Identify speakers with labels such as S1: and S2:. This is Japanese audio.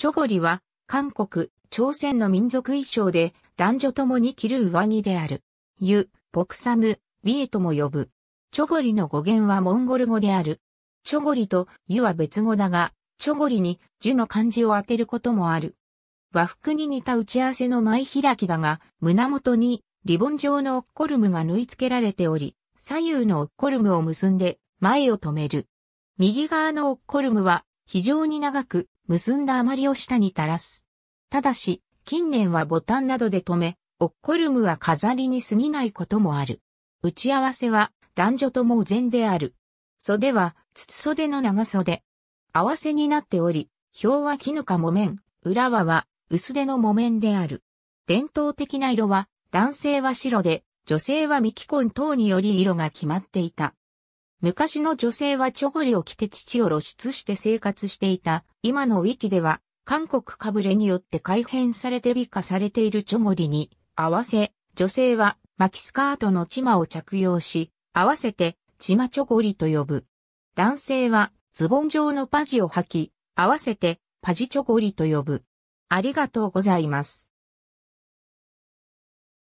S1: チョゴリは、韓国、朝鮮の民族衣装で、男女ともに着る上着である。ユ、ボクサム、ビエとも呼ぶ。チョゴリの語源はモンゴル語である。チョゴリとユは別語だが、チョゴリに樹の漢字を当てることもある。和服に似た打ち合わせの前開きだが、胸元にリボン状のオッコルムが縫い付けられており、左右のオッコルムを結んで前を止める。右側のオッコルムは非常に長く結んだ余りを下に垂らす。ただし、近年はボタンなどで留め、オッコルムは飾りに過ぎないこともある。打ち合わせは男女とも全である。袖は筒袖の長袖。合わせになっており、表は絹か木綿、裏はは薄手の木綿である。伝統的な色は男性は白で、女性は幹根等により色が決まっていた。昔の女性はチョゴリを着て父を露出して生活していた。今のウィキでは、韓国かぶれによって改変されて美化されているチョゴリに合わせ、女性は巻きスカートのチマを着用し、合わせてチマチョゴリと呼ぶ。男性はズボン状のパジを履き、合わせてパジチョゴリと呼ぶ。ありがとうございます。